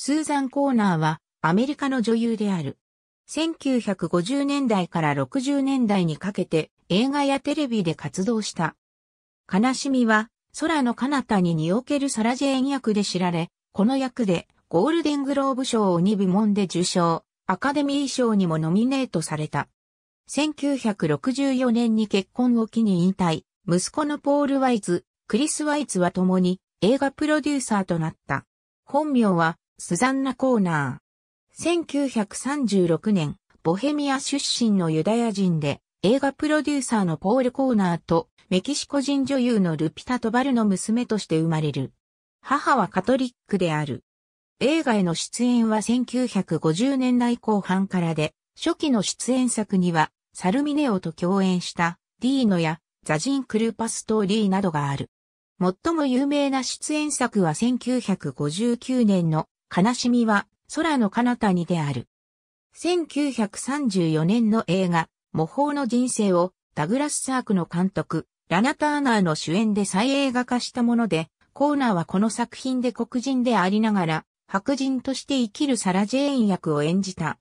スーザン・コーナーはアメリカの女優である。1950年代から60年代にかけて映画やテレビで活動した。悲しみは空の彼方ににおけるサラ・ジェーン役で知られ、この役でゴールデングローブ賞を2部門で受賞、アカデミー賞にもノミネートされた。1964年に結婚を機に引退、息子のポール・ワイズ、クリス・ワイズは共に映画プロデューサーとなった。本名はスザンナ・コーナー。1936年、ボヘミア出身のユダヤ人で、映画プロデューサーのポール・コーナーと、メキシコ人女優のルピタ・トバルの娘として生まれる。母はカトリックである。映画への出演は1950年代後半からで、初期の出演作には、サルミネオと共演したディーノやザジン・クルーパストーリーなどがある。最も有名な出演作は1959年の悲しみは空の彼方にである。1934年の映画、模倣の人生をダグラス・サークの監督、ラナ・ターナーの主演で再映画化したもので、コーナーはこの作品で黒人でありながら、白人として生きるサラ・ジェーン役を演じた。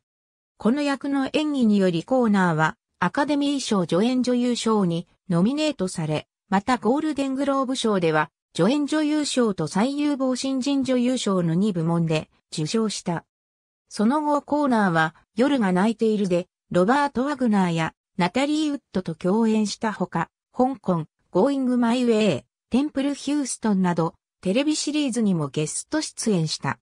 この役の演技によりコーナーは、アカデミー賞助演女優賞にノミネートされ、またゴールデングローブ賞では助演女優賞と最有望新人女優賞の2部門で受賞した。その後コーナーは夜が泣いているで、ロバート・ワグナーやナタリー・ウッドと共演したほか、香港、ゴーイング・マイ・ウェイ、テンプル・ヒューストンなど、テレビシリーズにもゲスト出演した。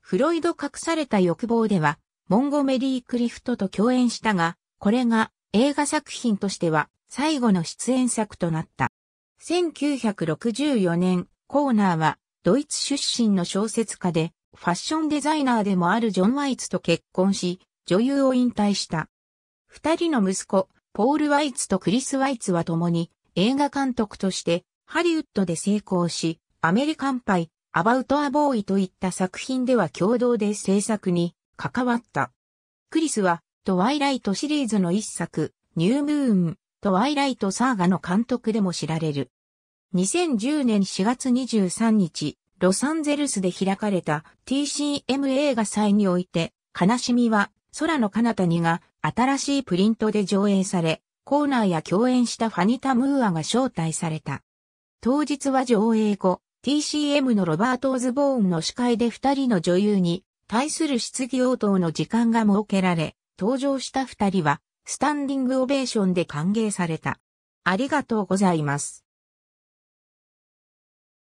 フロイド隠された欲望では、モンゴメリー・クリフトと共演したが、これが映画作品としては最後の出演作となった。1964年、コーナーは、ドイツ出身の小説家で、ファッションデザイナーでもあるジョン・ワイツと結婚し、女優を引退した。二人の息子、ポール・ワイツとクリス・ワイツは共に映画監督としてハリウッドで成功し、アメリカンパイ、アバウト・ア・ボーイといった作品では共同で制作に関わった。クリスは、トワイライトシリーズの一作、ニュームーン、トワイライト・サーガの監督でも知られる。2010年4月23日、ロサンゼルスで開かれた TCM 映画祭において、悲しみは空の彼方にが新しいプリントで上映され、コーナーや共演したファニタ・ムーアが招待された。当日は上映後、TCM のロバート・オズボーンの司会で二人の女優に対する質疑応答の時間が設けられ、登場した二人はスタンディングオベーションで歓迎された。ありがとうございます。